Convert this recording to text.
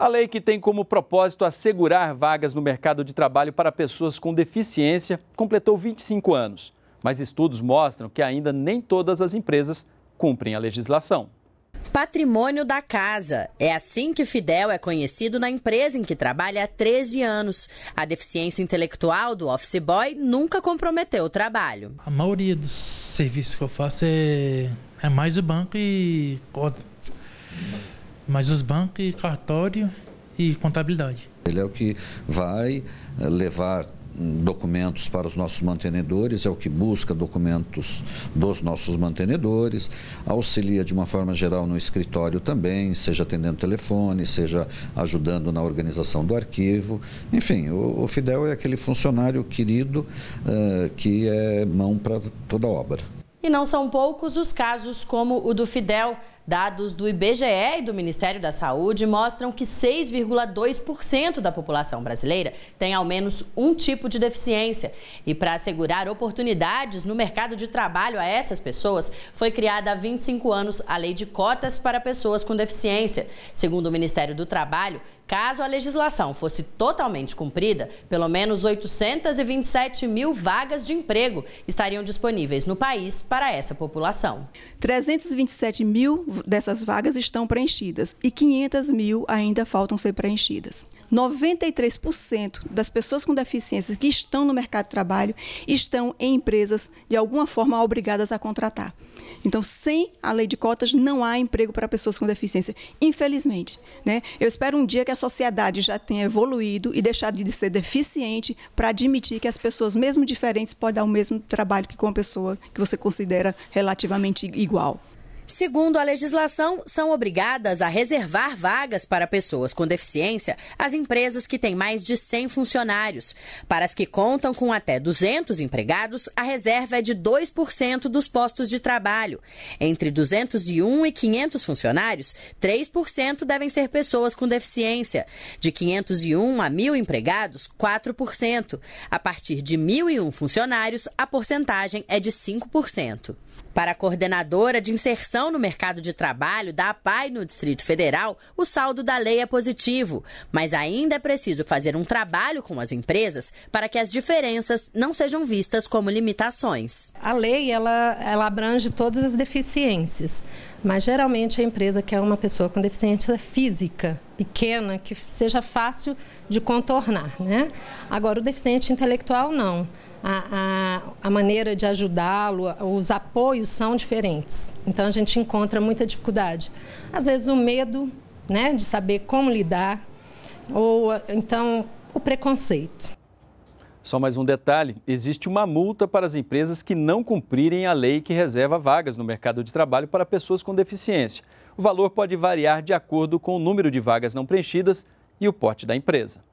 A lei que tem como propósito assegurar vagas no mercado de trabalho para pessoas com deficiência completou 25 anos, mas estudos mostram que ainda nem todas as empresas cumprem a legislação. Patrimônio da casa. É assim que Fidel é conhecido na empresa em que trabalha há 13 anos. A deficiência intelectual do office boy nunca comprometeu o trabalho. A maioria dos serviços que eu faço é, é mais o banco e mas os bancos, cartório e contabilidade. Ele é o que vai eh, levar hum, documentos para os nossos mantenedores, é o que busca documentos dos nossos mantenedores, auxilia de uma forma geral no escritório também, seja atendendo telefone, seja ajudando na organização do arquivo. Enfim, o, o Fidel é aquele funcionário querido uh, que é mão para toda obra. E não são poucos os casos como o do Fidel. Dados do IBGE e do Ministério da Saúde mostram que 6,2% da população brasileira tem ao menos um tipo de deficiência. E para assegurar oportunidades no mercado de trabalho a essas pessoas, foi criada há 25 anos a Lei de Cotas para Pessoas com Deficiência. Segundo o Ministério do Trabalho, Caso a legislação fosse totalmente cumprida, pelo menos 827 mil vagas de emprego estariam disponíveis no país para essa população. 327 mil dessas vagas estão preenchidas e 500 mil ainda faltam ser preenchidas. 93% das pessoas com deficiência que estão no mercado de trabalho estão em empresas de alguma forma obrigadas a contratar. Então, sem a lei de cotas, não há emprego para pessoas com deficiência, infelizmente. Né? Eu espero um dia que a sociedade já tenha evoluído e deixado de ser deficiente para admitir que as pessoas, mesmo diferentes, podem dar o mesmo trabalho que com uma pessoa que você considera relativamente igual. Segundo a legislação, são obrigadas a reservar vagas para pessoas com deficiência as empresas que têm mais de 100 funcionários. Para as que contam com até 200 empregados, a reserva é de 2% dos postos de trabalho. Entre 201 e 500 funcionários, 3% devem ser pessoas com deficiência. De 501 a 1.000 empregados, 4%. A partir de 1.001 funcionários, a porcentagem é de 5%. Para a coordenadora de inserção inserção no mercado de trabalho da APAI no Distrito Federal, o saldo da lei é positivo, mas ainda é preciso fazer um trabalho com as empresas para que as diferenças não sejam vistas como limitações. A lei ela, ela abrange todas as deficiências, mas geralmente a empresa que é uma pessoa com deficiência física pequena que seja fácil de contornar. Né? Agora, o deficiente intelectual, não. A, a, a maneira de ajudá-lo, os apoios são diferentes. Então, a gente encontra muita dificuldade. Às vezes, o medo né, de saber como lidar, ou então o preconceito. Só mais um detalhe: existe uma multa para as empresas que não cumprirem a lei que reserva vagas no mercado de trabalho para pessoas com deficiência. O valor pode variar de acordo com o número de vagas não preenchidas e o porte da empresa.